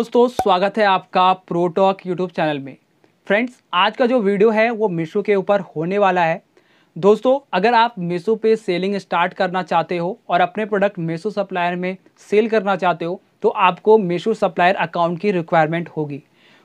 दोस्तों स्वागत है आपका प्रोटॉक यूट्यूब चैनल में फ्रेंड्स आज का जो वीडियो है वो मीशो के ऊपर होने वाला है दोस्तों अगर आप मीशो पे सेलिंग स्टार्ट करना चाहते हो और अपने प्रोडक्ट मीशो सप्लायर में सेल करना चाहते हो तो आपको मीशो सप्लायर अकाउंट की रिक्वायरमेंट होगी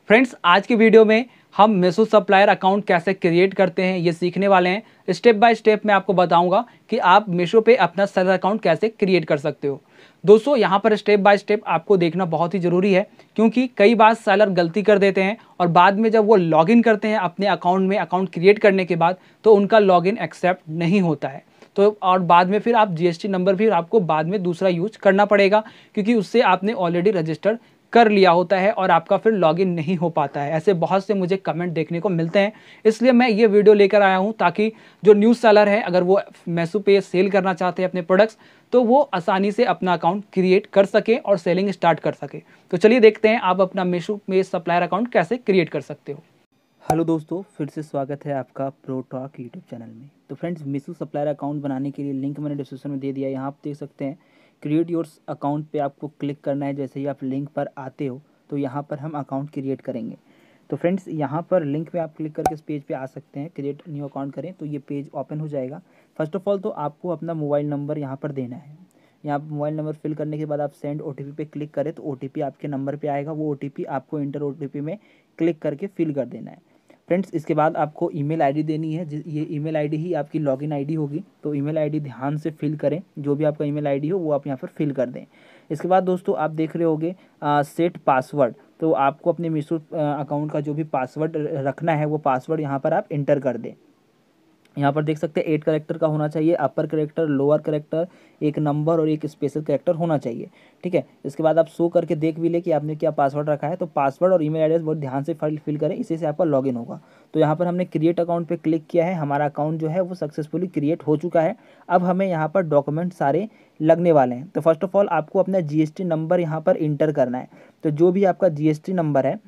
फ्रेंड्स आज की वीडियो में हम मेसो सप्लायर अकाउंट कैसे क्रिएट करते हैं ये सीखने वाले हैं स्टेप बाय स्टेप मैं आपको बताऊंगा कि आप मीशो पे अपना सेलर अकाउंट कैसे क्रिएट कर सकते हो दोस्तों यहाँ पर स्टेप बाय स्टेप आपको देखना बहुत ही ज़रूरी है क्योंकि कई बार सेलर गलती कर देते हैं और बाद में जब वो लॉगिन करते हैं अपने अकाउंट में अकाउंट क्रिएट करने के बाद तो उनका लॉगिन एक्सेप्ट नहीं होता है तो और बाद में फिर आप जीएसटी नंबर भी आपको बाद में दूसरा यूज करना पड़ेगा क्योंकि उससे आपने ऑलरेडी रजिस्टर कर लिया होता है और आपका फिर लॉगिन नहीं हो पाता है ऐसे बहुत से मुझे कमेंट देखने को मिलते हैं इसलिए मैं ये वीडियो लेकर आया हूँ ताकि जो न्यूज़ सेलर है अगर वो मैसू पे सेल करना चाहते हैं अपने प्रोडक्ट्स तो वो आसानी से अपना अकाउंट क्रिएट कर सके और सेलिंग स्टार्ट कर सके तो चलिए देखते हैं आप अपना मेसू पे सप्लायर अकाउंट कैसे क्रिएट कर सकते हो हेलो दोस्तों फिर से स्वागत है आपका प्रो टॉक यूट्यूब चैनल में तो फ्रेंड्स मिसू सप्लायर अकाउंट बनाने के लिए लिंक मैंने डिस्क्रिप्शन में दे दिया यहाँ आप देख सकते हैं क्रिएट योर्स अकाउंट पे आपको क्लिक करना है जैसे ही आप लिंक पर आते हो तो यहाँ पर हम अकाउंट क्रिएट करेंगे तो फ्रेंड्स यहाँ पर लिंक में आप क्लिक करके इस पेज पे आ सकते हैं क्रिएट न्यू अकाउंट करें तो ये पेज ओपन हो जाएगा फर्स्ट ऑफ ऑल तो आपको अपना मोबाइल नंबर यहाँ पर देना है यहाँ पर मोबाइल नंबर फिल करने के बाद आप सेंड ओ टी पे क्लिक करें तो ओ आपके नंबर पर आएगा वो ओ आपको इंटर ओ में क्लिक करके फिल कर देना है फ्रेंड्स इसके बाद आपको ईमेल आईडी देनी है ये ईमेल आईडी ही आपकी लॉगिन आईडी होगी तो ईमेल आईडी ध्यान से फिल करें जो भी आपका ईमेल आईडी हो वो आप यहाँ पर फिल कर दें इसके बाद दोस्तों आप देख रहे होगे सेट पासवर्ड तो आपको अपने मीशो अकाउंट का जो भी पासवर्ड रखना है वो पासवर्ड यहाँ पर आप इंटर कर दें यहाँ पर देख सकते हैं एट करेक्टर का होना चाहिए अपर करेक्टर लोअर करेक्टर एक नंबर और एक स्पेशल करेक्टर होना चाहिए ठीक है इसके बाद आप शो करके देख भी ले कि आपने क्या पासवर्ड रखा है तो पासवर्ड और ईमेल एड्रेस बहुत ध्यान से फिल करें इसी से आपका लॉगिन होगा तो यहाँ पर हमने क्रिएट अकाउंट पर क्लिक किया है हमारा अकाउंट जो है वो सक्सेसफुली क्रिएट हो चुका है अब हमें यहाँ पर डॉक्यूमेंट सारे लगने वाले हैं तो फर्स्ट ऑफ ऑल आपको अपना जी नंबर यहाँ पर इंटर करना है तो जो भी आपका जी नंबर है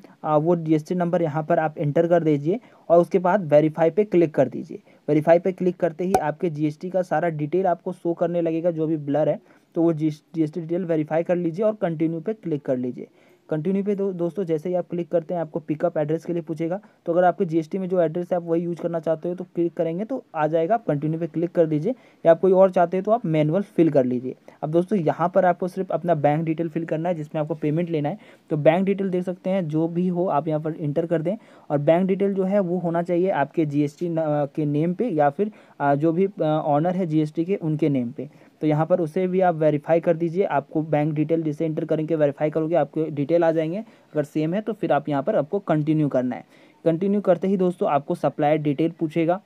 वो जी नंबर यहाँ पर आप इंटर कर दीजिए और उसके बाद वेरीफाई पर क्लिक कर दीजिए वेरीफाई पे क्लिक करते ही आपके जीएसटी का सारा डिटेल आपको शो करने लगेगा जो भी ब्लर है तो वो जी डिटेल वेरीफाई कर लीजिए और कंटिन्यू पे क्लिक कर लीजिए कंटिन्यू पे दो, दोस्तों जैसे ही आप क्लिक करते हैं आपको पिकअप एड्रेस के लिए पूछेगा तो अगर आपके जीएसटी में जो एड्रेस है आप वही यूज करना चाहते हो तो क्लिक करेंगे तो आ जाएगा आप कंटिन्यू पे क्लिक कर दीजिए या आप कोई और चाहते हो तो आप मैनुअल फिल कर लीजिए अब दोस्तों यहाँ पर आपको सिर्फ अपना बैंक डिटेल फिल करना है जिसमें आपको पेमेंट लेना है तो बैंक डिटेल देख सकते हैं जो भी हो आप यहाँ पर इंटर कर दें और बैंक डिटेल जो है वो होना चाहिए आपके जी के नेम पर या फिर जो भी ऑनर है जी के उनके नेम पे तो यहाँ पर उसे भी आप वेरीफाई कर दीजिए आपको बैंक डिटेल जिसे इंटर करेंगे वेरीफाई करोगे आपके डिटेल आ जाएंगे अगर सेम है तो फिर आप यहाँ पर आपको कंटिन्यू करना है कंटिन्यू करते ही दोस्तों आपको सप्लायर डिटेल पूछेगा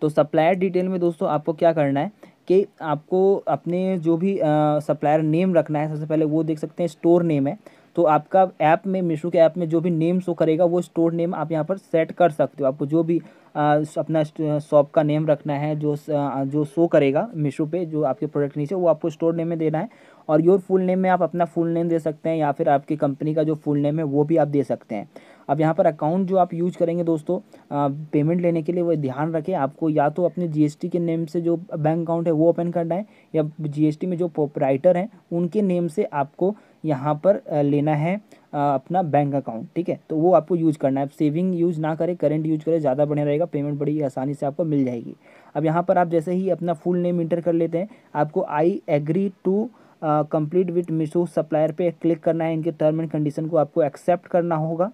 तो सप्लायर डिटेल में दोस्तों आपको क्या करना है कि आपको अपने जो भी सप्लायर नेम रखना है सबसे पहले वो देख सकते हैं स्टोर नेम है तो आपका ऐप में मीशो के ऐप में जो भी नेम शो करेगा वो स्टोर नेम आप यहाँ पर सेट कर सकते हो आपको जो भी आ, अपना शॉप का नेम रखना है जो जो शो करेगा मीशो पे जो आपके प्रोडक्ट नीचे वो आपको स्टोर नेम में देना है और योर फुल नेम में आप अपना फुल नेम दे सकते हैं या फिर आपकी कंपनी का जो फुल नेम है वो भी आप दे सकते हैं अब यहाँ पर अकाउंट जो आप यूज करेंगे दोस्तों पेमेंट लेने के लिए वो ध्यान रखें आपको या तो अपने जीएसटी के नेम से जो बैंक अकाउंट है वो ओपन करना है या जीएसटी में जो प्रोपराइटर हैं उनके नेम से आपको यहाँ पर लेना है अपना बैंक अकाउंट ठीक है तो वो आपको यूज करना है सेविंग यूज ना करें करेंट यूज करें ज़्यादा बढ़िया रहेगा पेमेंट बड़ी आसानी से आपको मिल जाएगी अब यहाँ पर आप जैसे ही अपना फुल नेम इंटर कर लेते हैं आपको I agree to complete with Meesho supplier पे क्लिक करना है इनके टर्म एंड कंडीशन को आपको एक्सेप्ट करना होगा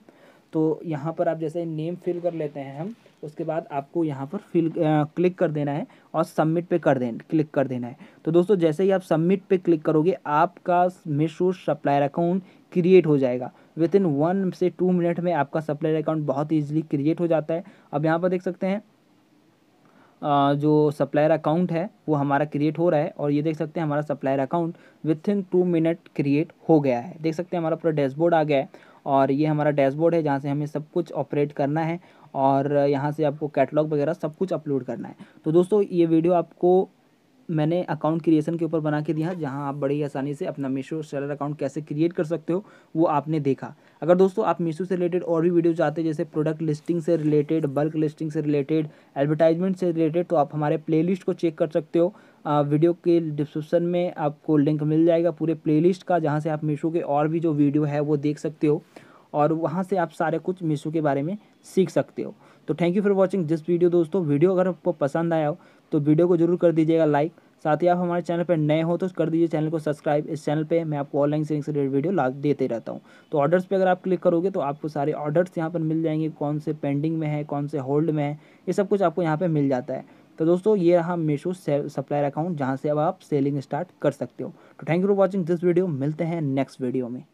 तो यहाँ पर आप जैसे नेम फिल कर लेते हैं हम उसके बाद आपको यहाँ पर फिल क्लिक कर देना है और सबमिट पे कर दे क्लिक कर देना है तो दोस्तों जैसे ही आप सबमिट पे क्लिक करोगे आपका मिसो सप्लायर अकाउंट क्रिएट हो जाएगा विद इन वन से टू मिनट में आपका सप्लायर अकाउंट बहुत ईजिली क्रिएट हो जाता है अब यहाँ पर देख सकते हैं जो सप्लायर अकाउंट है वो हमारा क्रिएट हो रहा है और ये देख सकते हैं हमारा supplier account within two minute create हो गया है देख सकते हैं हमारा पूरा डैशबोर्ड आ गया है और ये हमारा डैशबोर्ड है जहाँ से हमें सब कुछ ऑपरेट करना है और यहाँ से आपको कैटलॉग वगैरह सब कुछ अपलोड करना है तो दोस्तों ये वीडियो आपको मैंने अकाउंट क्रिएशन के ऊपर बना के दिया जहां आप बड़ी आसानी से अपना मीशो सेलर अकाउंट कैसे क्रिएट कर सकते हो वो आपने देखा अगर दोस्तों आप मीशो से रिलेटेड और भी वीडियो चाहते हैं जैसे प्रोडक्ट लिस्टिंग से रिलेटेड बल्क लिस्टिंग से रिलेटेड एडवर्टाइजमेंट से रिलेटेड तो आप हमारे प्ले को चेक कर सकते हो आ, वीडियो के डिस्क्रिप्शन में आपको लिंक मिल जाएगा पूरे प्ले का जहाँ से आप मीशो के और भी जो वीडियो है वो देख सकते हो और वहाँ से आप सारे कुछ मीशो के बारे में सीख सकते हो तो thank you for watching this video दोस्तों वीडियो अगर आपको पसंद आया हो तो वीडियो को जरूर कर दीजिएगा लाइक साथ ही आप हमारे चैनल पर नए हो तो कर दीजिए चैनल को सब्सक्राइब इस चैनल पे मैं आपको ऑनलाइन सेलिंग से रिलेटेड वीडियो ला देते रहता हूँ तो ऑर्डर्स पे अगर आप क्लिक करोगे तो आपको सारे ऑर्डर्स यहाँ पर मिल जाएंगे कौन से पेंडिंग में है कौन से होल्ड में है ये सब कुछ आपको यहाँ पर मिल जाता है तो दोस्तों ये रहा मीशो सप्लायर अकाउंट जहाँ से अब आप सेलिंग स्टार्ट कर सकते हो तो thank you for watching this video मिलते हैं नेक्स्ट वीडियो में